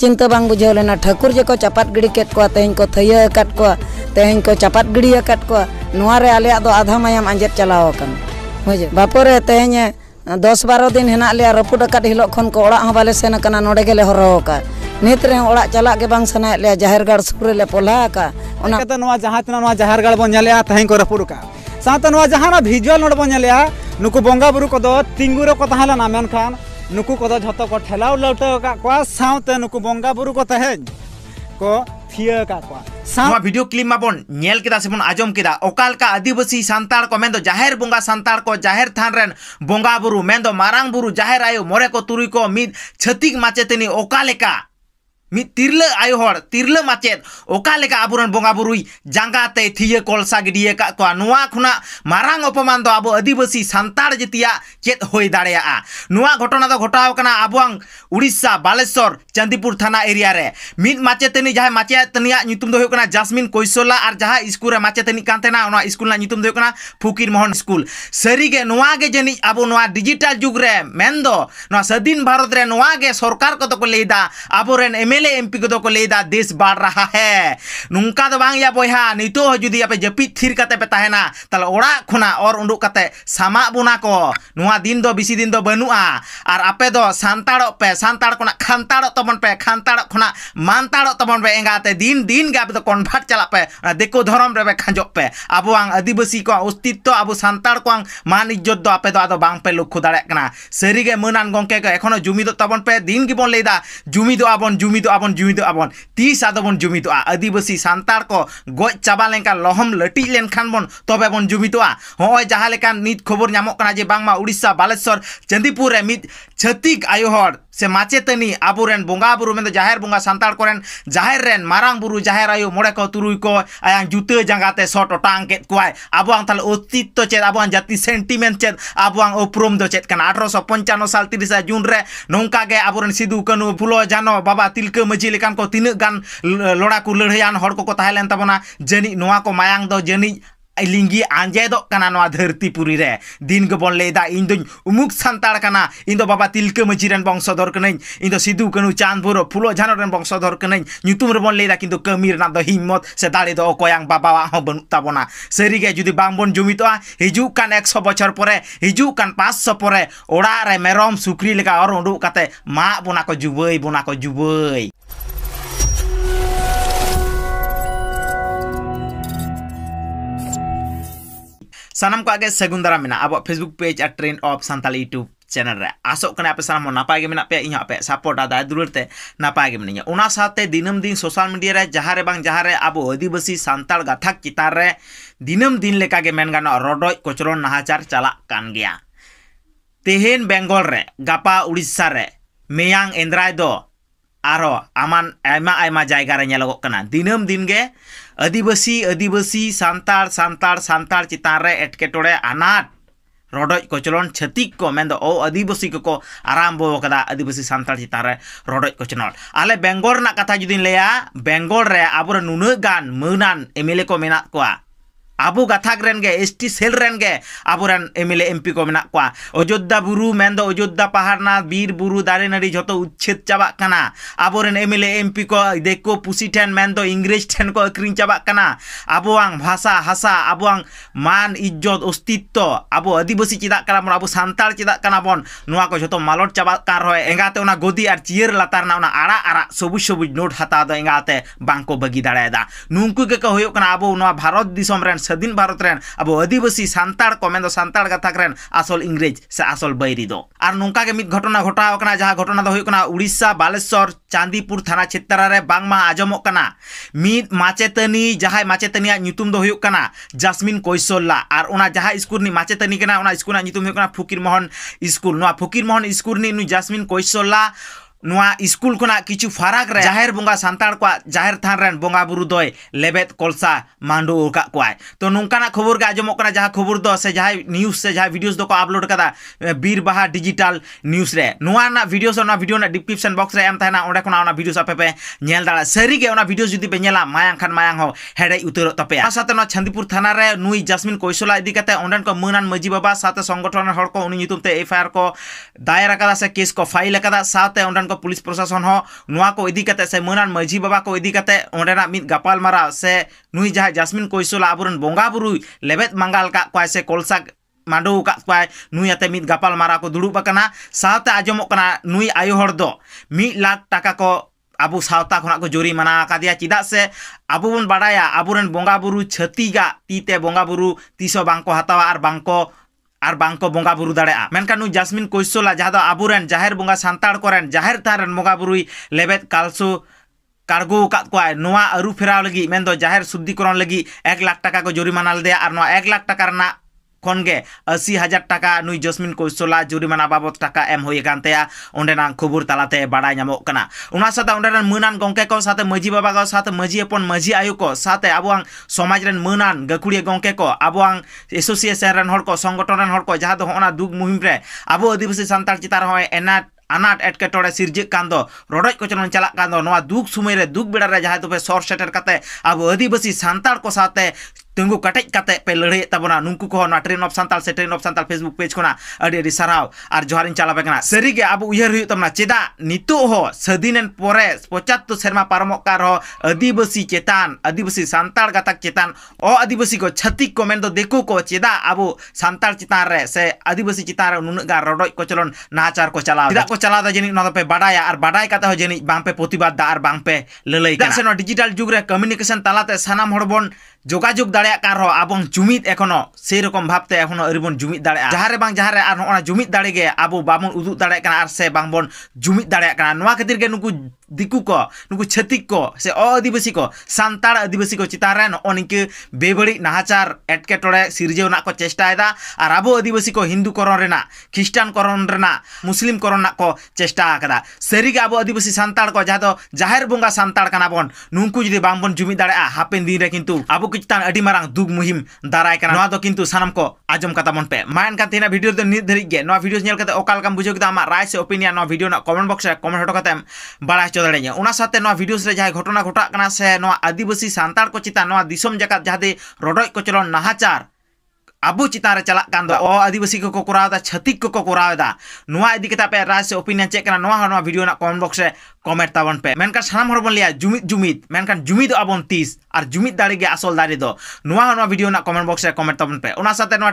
चिंता बांग बुझे लेना ठाकुर जो को गिड़ी केट को तेहन को थैयाद को तेहन को चापात गिड़ी काट को नवा आधा मायाम आंजेट चलाव बुझे बापरे रे तेहन दस बारो दिन हेना ले रपुट काट हिलो खन को बाले सेन कना नोडे गेले नित रे ओड़ा चला के बांग सना ले जाहेरगढ़ सुरे ले पोला का ओना कता नवा तेहन को रपुट का साथ भिजुअल जहां ना विजुअल बंगा बुरु को दो को तहला ना खान नुकु को जो को ठेलाव लौटाव का सावते नुकु बंगा बुरु को तहेज को थिया का को ᱱᱚᱣᱟ ᱵᱷᱤᱰᱤᱭᱳ ᱠᱞᱤᱯ ᱢᱟᱵᱚᱱ ᱧᱮᱞ ᱠᱮᱫᱟ ᱥᱮᱵᱚᱱ ᱟᱸᱡᱚᱢ ᱠᱮᱫᱟ ᱚᱠᱟᱞᱮᱠᱟ ᱟᱹᱫᱤᱵᱟᱹᱥᱤ ᱥᱟᱱᱛᱟᱲ ᱠᱚ ᱢᱮᱱᱫᱚ ᱡᱟᱦᱮᱨ ᱵᱚᱸᱜᱟ ᱥᱟᱱᱛᱟᱲ ᱠᱚ ᱡᱟᱦᱮᱨ ᱛᱷᱟᱱ ᱨᱮᱱ ᱵᱚᱸᱜᱟ ᱵᱩᱨᱩ ᱢᱮᱱᱫᱚ ᱢᱟᱨᱟᱝ ᱵᱩᱨᱩ ᱡᱟᱦᱮᱨ ᱟᱭᱳ ᱢᱚᱬᱮ ᱠᱚ ᱛᱩᱨᱩᱭ ᱠᱚ ᱢᱤᱫ ᱪᱷᱟᱹᱛᱤᱠ ᱢᱟᱪᱮᱛᱟᱹᱱᱤ ᱚᱠᱟᱞᱮᱠᱟ ᱢᱤᱫ ᱛᱤᱨᱞᱟᱹ ᱟᱭᱳ ᱦᱚᱲ ᱛᱤᱨᱞᱟᱹ ᱢᱟᱪᱮᱫ ᱚᱠᱟ ᱞᱮᱠᱟ ᱟᱵᱚᱨᱮᱱ ᱵᱚᱸᱜᱟ ᱵᱩᱨᱩᱭ ᱡᱟᱸᱜᱟᱛᱮ ᱛᱷᱤᱭᱟᱹ ᱠᱚᱞᱥᱟ ᱜᱤᱰᱤ ᱟᱠᱟᱫ ᱠᱚᱣᱟ ᱱᱚᱣᱟ ᱠᱷᱚᱱᱟᱜ ᱢᱟᱨᱟᱝ ᱚᱯᱚᱢᱟᱱ ᱫᱚ ᱟᱵᱚ ᱟᱹᱫᱤᱵᱟᱹᱥᱤ ᱥᱟᱱᱛᱟᱲ ᱡᱟᱹᱛᱤᱭᱟᱜ ᱪᱮᱫ ᱦᱩᱭ ᱫᱟᱲᱮᱭᱟᱜᱼᱟ ᱱᱚᱣᱟ ᱜᱷᱚᱴᱚᱱᱟ ᱫᱚ ᱜᱷᱚᱴᱟᱣ ᱟᱠᱟᱱᱟ ᱟᱵᱚᱣᱟᱜ ᱩᱲᱤᱥᱥᱟ ᱵᱟᱞᱮᱥᱥᱚᱨ ᱪᱟᱸᱫᱤᱯᱩᱨ ᱛᱷᱟᱱᱟ ᱮᱨᱤᱭᱟ ᱨᱮ ᱢᱤᱫ ᱢᱟᱪᱮᱛᱟᱹᱱᱤ ᱡᱟᱦᱟᱸᱭ ᱢᱟᱪᱮᱛᱟᱹᱱᱤᱭᱟᱜ ᱧᱩᱛᱩم ᱫᱚ ᱦᱩᱭᱩᱜ ᱠᱟᱱᱟ ᱡᱟᱥᱢᱤᱱ ᱠᱳᱭᱥᱚᱞᱟ ᱟᱨ ᱡᱟᱦᱟᱸ ᱤᱥᱠᱩᱞ ᱨᱮ ᱢᱟᱪᱮᱛᱟᱹᱱᱤ ᱠᱟᱱ ᱛᱟᱦᱮᱱᱟ ᱚᱱᱟ ᱤᱥᱠᱩᱞ ᱨᱮᱱᱟᱜ ᱧᱩᱛᱩᱢ ᱫᱚ ᱦᱩᱭᱩᱜ ᱠᱟᱱᱟ ᱯᱷᱩᱠᱤᱨ ᱢᱳᱦᱚᱱ ᱤᱥᱠᱩᱞ ᱥᱟᱹᱨᱤᱜᱮ ᱱᱚᱣᱟ ᱜᱮ ᱡᱟᱹᱱᱤᱡ ᱟᱵᱚ ᱱᱚᱣᱟ ᱰᱤᱡᱤᱴᱟᱞ ᱡᱩᱜᱽ ᱨᱮ ᱢᱮᱱᱫᱚ ᱱᱚᱣᱟ ᱥᱟᱹᱫᱷᱤᱱ ᱵᱷᱟᱨᱚᱛ ᱨᱮ ᱱᱚᱣᱟ ᱜᱮ ᱥᱚᱨᱠᱟᱨ ᱠᱚᱫᱚ ᱠᱚ ᱞᱟᱹᱭᱫᱟ ᱟᱵᱚᱨᱮᱱ ᱮᱢ ᱮᱢᱮᱞᱮ ᱮᱢᱯᱤ ᱠᱚᱫᱚ ᱠᱚ ᱞᱟᱹᱭᱫᱟ ᱫᱮᱥ ᱵᱟᱲ ᱨᱟᱦᱟ ᱦᱮ ᱱᱚᱝᱠᱟ ᱫᱚ ᱵᱟᱝ ᱭᱟ ᱵᱚᱭᱦᱟ ᱱᱤᱛᱚᱜ ᱦᱚᱸ ᱡᱩᱫᱤ ᱟᱯᱮ ᱡᱟᱹᱯᱤᱫ ᱛᱷᱤᱨ ᱠᱟᱛᱮ ᱯᱮ ᱛᱟᱦᱮᱱᱟ ᱛᱟᱦᱞᱮ ᱚᱲᱟᱜ ᱠᱷᱚᱱᱟᱜ ᱚᱨ ᱩᱰᱩᱠ ᱠᱟᱛᱮ ᱥᱟᱢᱟᱜ ᱵᱚᱱᱟ ᱠᱚ ᱱᱚᱣᱟ ᱫᱤᱱ ᱫᱚ ᱵᱤᱥᱤ ᱫᱤᱱ ᱫᱚ ᱵᱟᱹᱱᱩᱜᱼᱟ ᱟᱨ ᱟᱯᱮ ᱫᱚ ᱥᱟᱱᱛᱟᱲᱚᱜ ᱯᱮ ᱥᱟᱱᱛᱟᱲ ᱠᱷᱚᱱᱟᱜ ᱠᱷᱟᱱᱛᱟᱲᱚᱜ ᱛᱟᱵᱚᱱ ᱯᱮ ᱠᱷᱟᱱᱛᱟᱲᱚᱜ ᱠᱷᱚᱱᱟᱜ ᱢᱟᱱᱛᱟᱲᱚᱜ ᱛᱟᱵᱚᱱ ᱯᱮ ᱮᱸᱜᱟᱛᱮ ᱫᱤᱱ ᱫᱤᱱ ᱜᱮ ᱟᱯᱮ ᱫᱚ ᱠᱚᱱᱵᱷᱟᱨᱴ ᱪᱟᱞᱟᱜ ᱯᱮ ᱫᱤᱠᱩ ᱫᱷᱚᱨᱚᱢ ᱨᱮᱯᱮ ᱠᱷᱟᱸᱡᱚᱜ ᱯᱮ ᱟᱵᱚᱣᱟᱝ ᱟᱹᱫᱤᱵᱟᱹᱥᱤ ᱠᱚᱣᱟᱜ ᱚᱥᱛᱤᱛᱛᱚ ᱟᱵᱚ ᱥᱟᱱᱛᱟᱲ ᱠᱚᱣᱟᱝ ᱢᱟᱱ ᱤᱡᱽᱡᱚᱛ ᱫᱚ ᱟᱯᱮ ᱫᱚ ᱟᱫᱚ ᱵᱟᱝᱯᱮ ᱞᱚᱠᱠᱷᱚ ᱫᱟᱲᱮᱭᱟᱜ ᱠᱟᱱᱟ ᱥᱟᱹᱨᱤᱜᱮ ᱢᱟᱹᱱᱟᱱ ᱜᱚᱝᱠᱮ ᱮᱠᱷᱚᱱᱚ ᱡᱩᱢᱤᱫᱚᱜ ᱛᱟᱵᱚᱱ ᱯᱮ ᱫᱤᱱ ᱜᱮᱵᱚᱱ ᱞᱟᱹᱭᱫᱟ ᱡᱩᱢᱤᱫᱚᱜ ᱟᱵᱚᱱ ᱡᱩᱢᱤᱫᱚᱜ ᱡᱩᱢᱤᱫᱚᱜ ᱟᱵᱚᱱ ᱡᱩᱢᱤᱫᱚᱜ ᱟᱵᱚᱱ ᱛᱤᱥ ᱟᱫᱚ ᱵᱚᱱ ᱡᱩᱢᱤᱫᱚᱜᱼᱟ ᱟᱹᱫᱤᱵᱟᱹᱥᱤ ᱥᱟᱱᱛᱟᱲ ᱠᱚ ᱜᱚᱡ ᱪᱟᱵᱟ ᱞᱮᱱᱠᱷᱟᱱ ᱞᱚᱦᱚᱢ ᱞᱟᱹᱴᱤᱡ ᱞᱮᱱᱠᱷᱟᱱ ᱵᱚᱱ ᱛᱚᱵᱮ ᱵᱚᱱ ᱡᱩᱢᱤᱫᱚᱜᱼᱟ ᱦᱚᱸᱜᱼᱚᱭ ᱡᱟᱦᱟᱸ ᱞᱮᱠᱟᱱ ᱱᱤᱛ ᱠᱷᱚᱵᱚᱨ ᱧᱟᱢᱚᱜ ᱠᱟᱱᱟ ᱡᱮ ᱵᱟᱝᱢᱟ ᱩᱲᱤᱥᱥᱟ ᱵᱟᱞᱮᱥᱥᱚᱨ ᱪᱟᱸᱫᱤᱯᱩᱨ ᱨᱮ ᱢᱤᱫ ᱪᱷᱟᱹᱛᱤᱠ ᱟᱭᱳ ᱦᱚᱲ से माचेतनी आबोरें बोंगा बुरु में जाहेर बोंगा सानताड़ कोरें जाहेर रेन मारांग बुरु जाहेर आयो मोड़े को तुरुई को आयांग जुते जंगाते सट ओटांग केत कोआय आबोआंग थाल ओतित्व चेत आबोआंग जाति सेंटिमेंट चेत आबोआंग उपरोम दो चेत कना 1855 साल 30 जून रे अब गे आबोरें फुलो जानो बाबा तिलके मजी लेकान को तिन गान लोड़ा को लड़हयान हड़ को को ताहेलेन को मायांग दो Eh, Lingi anjay do kana noa dherti puri re din gebon leda umuk santar kana indo baba tilke majiran bong sodor kana indo sidu kanu chan pulo jano ren bong sodor kana nyutum rebon leda kemir na do himot sedali do oko yang baba wa ho bon tabona seri ge judi bang bon jumi toa hiju kan ek pore hijukan kan pas ora re merom sukri leka orong kate ma bonako jubei bonako jubei सानम को आगे सगुन दारा मेना अब Facebook page और trend of Santali YouTube channel रे आसोग कने आपे सानम नापाय गे पे इहा सपोर्ट आ दाय दुलर ते नापाय गे साथे दिनम दिन सोशल मीडिया रे जहां बांग जहां अब आदिवासी सांताल गाथक चितार रे दिनम दिन लेका मेन गाना रोडोय कोचरोन नहाचार चला कान गया तेहेन बेंगल रे गापा उड़ीसा रे मेयांग एंद्राय दो ᱟᱨᱚ ᱟᱢᱟᱱ ᱟᱭᱢᱟ ᱟᱭᱢᱟ ᱡᱟᱭᱜᱟ ᱨᱮ ᱧᱮᱞᱚᱜᱚᱜ ᱠᱟᱱᱟ ᱫᱤᱱᱟᱹᱢ ᱫᱤᱱ ᱜᱮ ᱟᱹᱫᱤᱵᱟᱹᱥᱤ ᱟᱹᱫᱤᱵᱟᱹᱥᱤ ᱥᱟᱱᱛᱟᱲ ᱥᱟᱱᱛᱟᱲ ᱥᱟᱱᱛᱟᱲ ᱪᱮᱛᱟᱱ ᱨᱮ ᱮᱴᱠᱮᱴᱚᱬᱮ ᱟᱱᱟᱴ ᱨᱚᱰᱚᱡ ᱠᱚᱪᱞᱚᱱ ᱪᱷᱟᱹᱛᱤᱠ ᱠᱚ ᱢᱮᱱᱫᱚ ᱚ ᱟᱹᱫᱤᱵᱟᱹᱥᱤ ᱠᱚᱠᱚ ᱟᱨᱟᱢᱵᱚ ᱟᱠᱟᱫᱟ ᱟᱹᱫᱤᱵᱟᱹᱥᱤ ᱥᱟᱱᱛᱟᱲ ᱪᱮᱛᱟᱱ ᱨᱮ ᱨᱚᱰᱚᱡ ᱠᱚᱪᱞᱚᱱ ᱟᱞᱮ ᱵᱮᱝᱜᱚᱞ ᱨᱮᱱᱟᱜ ᱠᱟᱛᱷᱟ ᱡᱩᱫᱤᱧ ᱞᱟᱹᱭᱟ ᱵᱮᱝᱜᱚᱞ ᱨᱮ ᱟᱵᱚᱨᱮᱱ ᱱᱩᱱᱟᱹᱜ ᱜᱟᱱ ᱢᱟᱹᱱᱟᱱ ᱮᱢᱮᱞᱮ ᱠᱚ ᱢᱮᱱᱟᱜ ᱠᱚᱣᱟ ᱟᱵᱚ ᱜᱟᱛᱷᱟᱠ ᱨᱮᱱ ᱜᱮ ᱮᱥᱴᱤ ᱥᱮᱞ ᱨᱮᱱ ᱜᱮ ᱟᱵᱚᱨᱮᱱ ᱮᱢᱮᱞᱮ ᱮᱢᱯᱤ ᱠᱚ ᱢᱮᱱᱟᱜ ᱠᱚᱣᱟ ᱚᱡᱳᱫᱽᱫᱷᱟ ᱵᱩᱨᱩ ᱢᱮᱱᱫᱚ ᱚᱡᱳᱫᱽᱫᱷᱟ ᱯᱟᱦᱟᱲ ᱨᱮᱱᱟᱜ ᱵᱤᱨ ᱵᱩᱨᱩ ᱫᱟᱨᱮ ᱱᱟᱹᱲᱤ ᱡᱷᱚᱛᱚ ᱩᱪᱪᱷᱮᱫ ᱪᱟᱵᱟᱜ ᱠᱟᱱᱟ ᱟᱵᱚᱨᱮᱱ ᱮᱢᱮᱞᱮ ᱮᱢᱯᱤ ᱠᱚ ᱫᱮᱠᱳ ᱯᱩᱥᱤ ᱴᱷᱮᱱ ᱢᱮᱱᱫᱚ ᱤᱝᱨᱮᱡᱽ ᱴᱷᱮᱱ ᱠᱚ ᱟᱹᱠᱷᱨᱤᱧ ᱪᱟᱵᱟᱜ ᱠᱟᱱᱟ ᱟᱵᱚᱣᱟᱜ ᱵᱷᱟᱥᱟ ᱦᱟᱥᱟ ᱟᱵᱚᱣᱟᱜ ᱢᱟᱱ ᱤᱡᱽᱡᱚᱛ ᱚᱥᱛᱤᱛᱛᱚ ᱟᱵᱚ ᱟᱹᱫᱤᱵᱟᱹᱥᱤ ᱪᱮᱫᱟᱜ ᱠᱟᱱᱟ ᱵᱚᱱ ᱟᱵᱚ ᱥᱟᱱᱛᱟᱲ ᱪᱮᱫᱟᱜ ᱠᱟᱱᱟ ᱵᱚᱱ ᱱᱚᱣᱟ ᱠᱚ ᱡᱷᱚᱛᱚ ᱢᱟᱞᱚᱴ ᱪᱟᱵᱟᱜ ᱠᱟᱱ ᱨᱮᱦᱚᱸ ᱮᱸᱜᱟᱛᱮ ᱚᱱᱟ ᱜᱚᱫᱤ ᱟᱨ ᱪᱤᱭᱟᱹᱨ ᱞᱟᱛᱟᱨ ᱨᱮᱱᱟᱜ ᱚᱱᱟ ᱟᱲᱟᱜ ᱟᱲᱟᱜ ᱥᱚᱵᱩᱡᱽ ᱥᱚᱵᱩᱡᱽ ᱱᱳᱴ ᱦᱟᱛᱟᱣ ᱫᱚ ᱮᱸᱜᱟᱛᱮ ᱵᱟᱝᱠᱚ ᱵᱟᱹᱜᱤ ᱫᱟᱲᱮᱭᱟᱫᱟ ᱱᱩᱝᱠᱩ ᱜᱮᱠᱚ ᱦᱩᱭᱩᱜ ᱠᱟᱱᱟ ᱟᱵᱚ ᱱᱚᱣᱟ ᱵᱷᱟᱨᱚᱛ ᱫᱤᱥᱚᱢ ᱨᱮᱱ ᱥᱟᱹᱫᱷᱤᱱ ᱵᱷᱟᱨᱚᱛ ᱨᱮᱱ ᱟᱵᱚ ᱟᱹᱫᱤᱵᱟᱹᱥᱤ ᱥᱟᱱᱛᱟᱲ ᱠᱚ ᱢᱮᱱᱫᱚ ᱥᱟᱱᱛᱟᱲ ᱜᱟᱛᱟᱠ ᱨᱮᱱ ᱟᱥᱚᱞ ᱤᱝᱨᱮᱡᱽ ᱥᱮ ᱟᱥᱚᱞ ᱵᱟᱹᱭᱨᱤ ᱫᱚ ᱟᱨ ᱱᱚᱝᱠᱟ ᱜᱮ ᱢᱤᱫ ᱜᱷᱚᱴᱚᱱᱟ ᱜᱷᱚᱴᱟᱣ ᱟᱠᱟᱱᱟ ᱡᱟᱦᱟᱸ ᱜᱷᱚᱴᱚᱱᱟ ᱫᱚ ᱦᱩᱭᱩᱜ ᱠᱟᱱᱟ ᱩᱲᱤᱥᱥᱟ ᱵᱟᱞᱮᱥᱥᱚᱨ ᱪᱟᱸᱫᱤᱯᱩᱨ ᱛᱷᱟᱱᱟ ᱪᱷᱮᱛᱨᱟ ᱨᱮ ᱵᱟᱝᱢᱟ ᱟᱸᱡᱚᱢᱚᱜ ᱠᱟᱱᱟ ᱢᱤᱫ ᱢᱟᱪᱮᱛᱟᱹᱱᱤ ᱡᱟᱦᱟᱸᱭ ᱢᱟᱪᱮᱛᱟᱹᱱᱤᱭᱟᱜ ᱧᱩᱛᱩᱢ ᱫᱚ ᱦᱩᱭᱩᱜ ᱠᱟᱱᱟ ᱡᱟᱥᱢᱤᱱ ᱠᱳᱭᱥᱚᱞᱞᱟ ᱟᱨ ᱚᱱᱟ ᱡᱟᱦᱟᱸ ᱤᱥᱠᱩᱞ ᱨᱤᱱᱤᱡ ᱢᱟᱪᱮᱛᱟᱹᱱᱤ ᱠᱟᱱᱟ ᱚᱱᱟ ᱤᱥᱠᱩᱞ ᱨᱮᱱᱟᱜ ᱧᱩᱛᱩᱢ ᱦᱩᱭᱩᱜ ᱠᱟᱱᱟ ᱯᱷᱩᱠᱤᱨ ᱢᱳᱦᱚᱱ ᱤᱥᱠᱩᱞ ᱱᱚᱣᱟ ᱯᱷᱩᱠᱤᱨ ᱢᱳᱦᱚᱱ ᱤᱥᱠᱩᱞ ᱨᱤᱱᱤᱡ ᱱᱩᱭ ᱡᱟᱥᱢᱤᱱ ᱠᱳᱭᱥᱚᱞᱞᱟ स्कूल किचु फाराक रे जाहिर बंगा सानतार को जाहिर थान रेन बंगा बुरु दय लेबेत कोलसा मांडो का कोय तो नोंकाना खबर गे आजम जहाँ खबर दो से जहाँ न्यूज से जहाँ वीडियोस दो अपलोड कदा बीर बहा डिजिटल न्यूज रे नोना वीडियोस ना वीडियो ना डिस्क्रिप्शन बॉक्स रे एम थाना ओडे कोना वीडियोस आपे नेल दाड़ा सरी गे ओना वीडियोस जदी पे मायांग खान मायांग हो हेडे उतर तपे आ साथे ना छंदीपुर थाना रे नुई जस्मिन कोइसोला इदी कते ओंडन को मनान मजी बाबा साथे संगठन हड़ को उनी एफआईआर को दायर कदा से केस को फाइल कदा साथे ओंडन को ᱫᱚ ᱯᱩᱞᱤᱥ ᱯᱨᱚᱥᱟᱥᱚᱱ ᱦᱚᱸ ᱱᱚᱣᱟ ᱠᱚ ᱤᱫᱤ ᱠᱟᱛᱮ ᱥᱮ ᱢᱟᱹᱱᱟᱱ ᱢᱟᱹᱡᱷᱤ ᱵᱟᱵᱟ ᱠᱚ ᱤᱫᱤ ᱠᱟᱛᱮ ᱚᱸᱰᱮᱱᱟᱜ ᱢᱤᱫ ᱜᱟᱯᱟᱞᱢᱟᱨᱟᱣ ᱥᱮ ᱱᱩᱭ ᱡᱟᱦᱟᱸᱭ ᱡᱟᱥᱢᱤᱱ ᱠᱚᱭᱥᱚᱞᱟ ᱟᱵᱚᱨᱮᱱ ᱵᱚᱸᱜᱟ ᱵᱩᱨᱩᱭ ᱞᱮᱵᱮᱫ ᱢᱟᱸᱜᱟᱞ ᱠᱟᱜ ᱠᱚᱣᱟᱭ ᱥᱮ ᱠᱚᱞᱥᱟ ᱢᱟᱸᱰᱚ ᱟᱠᱟᱫ ᱠᱚᱣᱟᱭ ᱱᱩᱭ ᱟᱛᱮ ᱢᱤᱫ ᱜᱟᱯᱟᱞᱢᱟᱨᱟᱣ ᱠᱚ ᱫᱩᱲᱩᱵ ᱟᱠᱟᱱᱟ ᱥᱟᱶᱛᱮ ᱟᱸᱡᱚᱢᱚᱜ ᱠᱟᱱᱟ ᱱᱩᱭ ᱟᱭᱳ ᱦᱚᱲ ᱫᱚ ᱢᱤᱫ ᱞᱟᱠᱷ ᱴᱟᱠᱟ ᱠᱚ ᱟᱵᱚ ᱥᱟᱶᱛᱟ ᱠᱷᱚᱱᱟᱜ ᱠᱚ ᱡᱩᱨᱤ ᱢᱟᱱᱟ ᱟᱠᱟᱫᱮᱭᱟ ᱪᱮᱫᱟᱜ ᱥᱮ ᱟᱵᱚ ᱵᱚᱱ ᱵᱟᱰᱟᱭᱟ ᱟᱵᱚᱨᱮᱱ ᱵᱚᱸᱜᱟ ᱵᱩᱨᱩ ᱪᱷᱟᱹᱛᱤᱜᱟᱜ ᱛᱤᱛᱮ ᱵᱚᱸᱜᱟ ᱵᱩᱨᱩ ᱛᱤᱥ ᱦᱚᱸ ᱵᱟᱝᱠᱚ ᱦᱟᱛᱟᱣᱟ ᱟᱨ ᱵᱟᱝᱠᱚ ᱟᱨ ᱵᱟᱝᱠᱚ ᱵᱚᱸᱜᱟ ᱵᱩᱨᱩ ᱫᱟᱲᱮᱭᱟᱜᱼᱟ ᱢᱮᱱᱠᱷᱟᱱ ᱱᱩᱭ ᱡᱟᱥᱢᱤᱱ ᱠᱳᱭᱥᱚᱞᱟ ᱡᱟᱦᱟᱸ ᱫᱚ ᱟᱵᱚᱨᱮᱱ ᱡᱟᱦᱮᱨ ᱵᱚᱸᱜᱟ ᱥᱟᱱᱛᱟᱲ ᱠᱚᱨᱮᱱ ᱡᱟᱦᱮᱨ ᱛᱷᱟᱱ ᱨᱮᱱ ᱵᱚᱸᱜᱟ ᱵᱩᱨᱩᱭ ᱞᱮᱵᱮᱫ ᱠᱟᱞᱥᱩ ᱠᱟᱲᱜᱩ ᱟᱠᱟᱫ ᱠᱚᱣᱟᱭ ᱱᱚᱣᱟ ᱟᱹᱨᱩ ᱯᱷᱮᱨᱟᱣ ᱞᱟᱹᱜᱤᱫ ᱢᱮᱱᱫᱚ ᱡᱟᱦᱮᱨ ᱥᱩᱫᱽᱫᱷᱤᱠᱚᱨᱚᱱ ᱞᱟᱹᱜᱤᱫ ᱮᱠ ᱞᱟᱠᱷ ᱴᱟᱠᱟ ᱠᱚ ᱡᱚᱨᱤᱢᱟᱱᱟ ᱞᱮᱫᱮᱭᱟ ᱟᱨ ᱱᱚᱣᱟ ᱮᱠ ᱞᱟᱠᱷ ᱴᱟᱠᱟ ᱨᱮᱱᱟᱜ ᱠᱷᱚᱱᱜᱮ ᱟᱥᱤ ᱦᱟᱡᱟᱨ ᱴᱟᱠᱟ ᱱᱩᱭ ᱡᱚᱥᱢᱤᱱ ᱠᱳᱭᱥᱚᱞᱟ ᱡᱩᱨᱤᱢᱟᱱᱟ ᱵᱟᱵᱚᱫ ᱴᱟᱠᱟ ᱮᱢ ᱦᱩᱭ ᱟᱠᱟᱱ ᱛᱟᱭᱟ ᱚᱸᱰᱮᱱᱟᱜ ᱠᱷᱚᱵᱚᱨ ᱛᱟᱞᱟᱛᱮ ᱵᱟᱰᱟᱭ ᱧᱟᱢᱚᱜ ᱠᱟᱱᱟ ᱚᱱᱟ ᱥᱟᱛᱮ ᱚᱸᱰᱮᱱ ᱢᱟᱹᱱᱟᱱ ᱜᱚᱝᱠᱮ ᱠᱚ ᱥᱟᱛᱮ ᱢᱟᱹᱡᱷᱤ ᱵᱟᱵᱟ ᱠᱚ ᱥᱟᱛᱮ ᱢᱟᱹᱡᱷᱤ ᱦᱚᱯᱚᱱ ᱢᱟᱹᱡᱷᱤ ᱟᱭᱳ ᱠᱚ ᱥᱟᱛᱮ ᱟᱵᱚᱣᱟᱝ ᱥᱚᱢᱟᱡᱽ ᱨᱮᱱ ᱢᱟᱹᱱᱟᱱ ᱜᱟᱹᱠᱷᱩᱲᱤᱭᱟᱹ ᱜᱚᱝᱠᱮ ᱠᱚ ᱟᱵᱚᱣᱟᱝ ᱮᱥᱳᱥᱤᱭᱮᱥᱚᱱ ᱨᱮᱱ ᱦᱚᱲ ᱠᱚ ᱥᱚᱝᱜᱚᱴᱷᱚᱱ ᱨᱮᱱ ᱦᱚᱲ ᱠᱚ ᱡᱟᱦᱟᱸ ᱫᱚ ᱦᱚᱸᱜᱼᱚᱱᱟ ᱫᱩᱠ ᱢᱩᱦᱤᱢ ᱨᱮ ᱟᱵᱚ ᱟᱹᱫᱤᱵᱟᱹᱥᱤ ᱥᱟᱱᱛᱟᱲ ᱪᱮᱛᱟᱱ ᱨᱮ ᱦᱚᱸᱜᱼᱚᱭ ᱮᱱᱟᱴ ᱟᱱᱟᱴ ᱮᱴᱠᱮᱴᱚᱬᱮ ᱥᱤᱨᱡᱟᱹᱜ ᱠᱟᱱ ᱫᱚ ᱨᱚᱰᱚᱡ ᱠᱚᱪᱞᱚᱱ ᱪᱟᱞᱟᱜ ᱠᱟᱱ ᱫᱚ ᱱᱚᱣᱟ ᱫᱩᱠ ᱥᱩᱢᱟᱹᱭ ᱨᱮ ᱫᱩᱠ ᱵᱮᱲᱟ ᱨᱮ ᱡᱟᱦᱟᱸᱭ ᱛᱚᱵᱮ ᱥᱚᱨ ᱥᱮᱴᱮᱨ ᱠᱟᱛᱮ ᱟᱵᱚ ᱟᱹᱫᱤᱵᱟᱹᱥᱤ ᱥᱟᱱᱛᱟᱲ ᱠᱚ ᱥᱟᱶᱛᱮ ᱛᱤᱸᱜᱩ ᱠᱟᱴᱮᱡ ᱠᱟᱛᱮ ᱯᱮ ᱞᱟᱹᱲᱦᱟᱹᱭᱮᱫ ᱛᱟᱵᱚᱱᱟ ᱱᱩᱝᱠᱩ ᱠᱚᱦᱚᱸ ᱱᱚᱣᱟ ᱴᱨᱮᱱ ᱚᱯᱷ ᱥᱟᱱᱛᱟᱞ ᱥᱮ trend of Santal Facebook page ᱠᱷᱚᱱᱟᱜ ᱟᱹᱰᱤ ᱟᱹᱰᱤ ᱥᱟᱨᱦᱟᱣ ᱟᱨ ᱡᱚᱦᱟᱨᱤᱧ ᱪᱟᱞᱟᱵᱮ ᱠᱟᱱᱟ ᱥᱟᱹᱨᱤᱜᱮ ᱟᱵᱚ ᱩᱭᱦᱟᱹᱨ ᱦᱩᱭᱩᱜ ᱛᱟᱵᱚᱱᱟ ᱪᱮᱫᱟᱜ ᱱᱤᱛᱚᱜ ᱦᱚᱸ ᱥᱟᱹᱫᱷᱤᱱᱮᱱ ᱯᱚᱨᱮ ᱯᱚᱪᱟᱛᱛᱳᱨ ᱥᱮᱨᱢᱟ ᱯᱟᱨᱚᱢᱚᱜ ᱠᱟᱱ ᱨᱮᱦᱚᱸ ᱟᱹᱫᱤᱵᱟᱹᱥᱤ ᱪᱮᱛᱟᱱ ᱟᱹᱫᱤᱵᱟᱹᱥᱤ ᱥᱟᱱᱛᱟᱲ ᱜᱟᱛᱟᱠ ᱪᱮᱛᱟᱱ ᱚ ᱟᱹᱫᱤᱵᱟᱹᱥᱤ ᱠᱚ ᱪᱷᱟᱹᱛᱤᱠ ᱠᱚ ᱢᱮᱱᱫᱚ ᱫᱤᱠᱩ ᱠᱚ ᱪᱮᱫᱟᱜ ᱟᱵᱚ ᱥᱟᱱᱛᱟᱲ ᱪᱮᱛᱟᱱ ᱨᱮ ᱥᱮ ᱟᱹᱫᱤᱵᱟᱹᱥᱤ ᱪᱮᱛᱟᱱ ᱨᱮ ᱱᱩᱱᱟᱹᱜ ᱜᱟᱱ ᱨᱚᱰᱚᱡ ᱠᱚᱪᱚᱞᱚᱱ ᱱᱟᱦᱟᱪᱟᱨ ᱠᱚ ᱪᱟᱞᱟᱣ ᱪᱮᱫᱟᱜ ᱠᱚ ᱪᱟᱞᱟᱣ ᱫᱟ ᱡᱟᱹᱱᱤᱡ ᱚᱱᱟ ᱫᱚᱯᱮ ᱵᱟᱰᱟᱭᱟ ᱟᱨ ᱵᱟᱰᱟᱭ ᱠᱟᱛᱮ ᱦᱚᱸ ᱡᱟᱹᱱᱤᱡ ᱵᱟᱝᱯᱮ ᱯᱨᱚᱛᱤᱵᱟᱫ ᱫᱟ ᱟᱨ ᱵᱟᱝᱯᱮ ᱞᱟᱹᱞᱟᱹᱭ ᱠᱟᱱᱟ ᱥᱮ ᱱᱚᱣᱟ ᱰᱤᱡᱤᱴᱟᱞ ᱡᱩᱜᱽ ᱨᱮ ᱠᱚᱢᱤউᱱᱤᱠᱮᱥᱚᱱ ᱛᱟᱞᱟᱛᱮ ᱥᱟᱱᱟᱢ ᱦᱚᱲ ᱵᱚᱱ যোগাযোগ দাঁড়ায় কার আবং জুমিদ এখনো সেই রকম ভাবতে এখনো এরবন জুমিদ দাঁড়ায় যাহারে বা যাহারে আর নজুমিদ দাঁড়ে আবু বাবন উদুক দাঁড়ায় আর সে বাংবন জুমিদ দাঁড়ায় নুয়া খাতির নুকু दिकू को नुकु छतिक को से आदिवासी को सानतार आदिवासी को चितार रे निके बेबड़ी नाचार एटकेटोड़े सिरजे को चेष्टायदा और अब आदिवासी को हिंदू करण रेना ख्रिस्टान करण रेना को चेष्टा आकदा अब आबो आदिवासी सानतार को जहां तो जाहिर बंगा सानतार कना बन नुकु जदी बाम जुमी दाड़े हापेन दिन में किंतु आबो कि चितान अडी दुग मुहिम दाराय कना नुआ तो किंतु सानम को आजम कता पे मैं का तेना वीडियो तो निर्धारित गे नुआ वीडियो नेल राय से opinion video comment box comment हटो बड़ा ᱦᱚᱪᱚ ᱫᱟᱲᱮᱭᱟᱹᱧᱟ ᱚᱱᱟ ᱥᱟᱛᱮ ᱱᱚᱣᱟ ᱵᱷᱤᱰᱤᱭᱳᱥ ᱨᱮ ᱡᱟᱦᱟᱸ ᱜᱷᱚᱴᱚᱱᱟ ᱜᱷᱚᱴᱟᱜ ᱠᱟᱱᱟ ᱥᱮ ᱱᱚᱣᱟ ᱟᱹᱫᱤᱵᱟᱹᱥᱤ ᱥᱟᱱᱛᱟᱲ ᱠᱚ ᱪᱮᱛᱟᱱ ᱱᱚᱣᱟ ᱫᱤᱥᱚᱢ ᱡᱟᱠᱟᱛ ᱡᱟᱦᱟᱸ ᱫᱚ ᱨᱚᱰᱚᱡ ᱠᱚᱪᱞᱚᱱ ᱱᱟᱦᱟᱪᱟᱨ अब चितान चला ओ आदिवासी को कोरावदा छतिक को कोरावदा नुवा इदी कता पे राज से ओपिनियन चेक करना नुवा नुवा वीडियो ना कमेंट बॉक्स रे कमेट तबन पे मेनकान सामान हरबन लिया जुमित जुमित मेनकान जुमित आबन तीस और जुमित दारी असल दारी तो नुआ वीडियो कमेंट बॉक्स कमेंट ताबन पे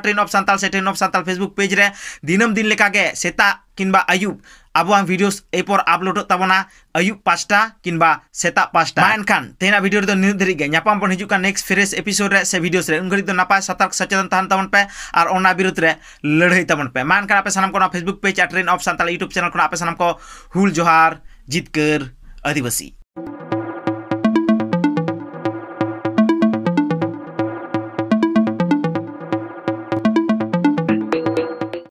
ट्रेन ऑफ संताल से train of Santal Facebook page रे दिनम दिन लेखा के सेता किनबा अयुब अब हम वीडियोस ए पर अपलोड ताबना अयुब किनबा सेता पाचटा मेनकान तेना वीडियो रे तो धरी गे न्यापाम पण हिजुका नेक्स्ट फ्रेस एपिसोड रे से वीडियोस रे उनगरी तो नपा सतर्क सचेतन तहन ताबन पे और ओना विरुद्ध रे लड़ाई तबन पे मेनकान आपे सनम को फेसबुक पेज आ train of Santal YouTube channel को आपे सनम को हुल जोहार जितकर आदिवासी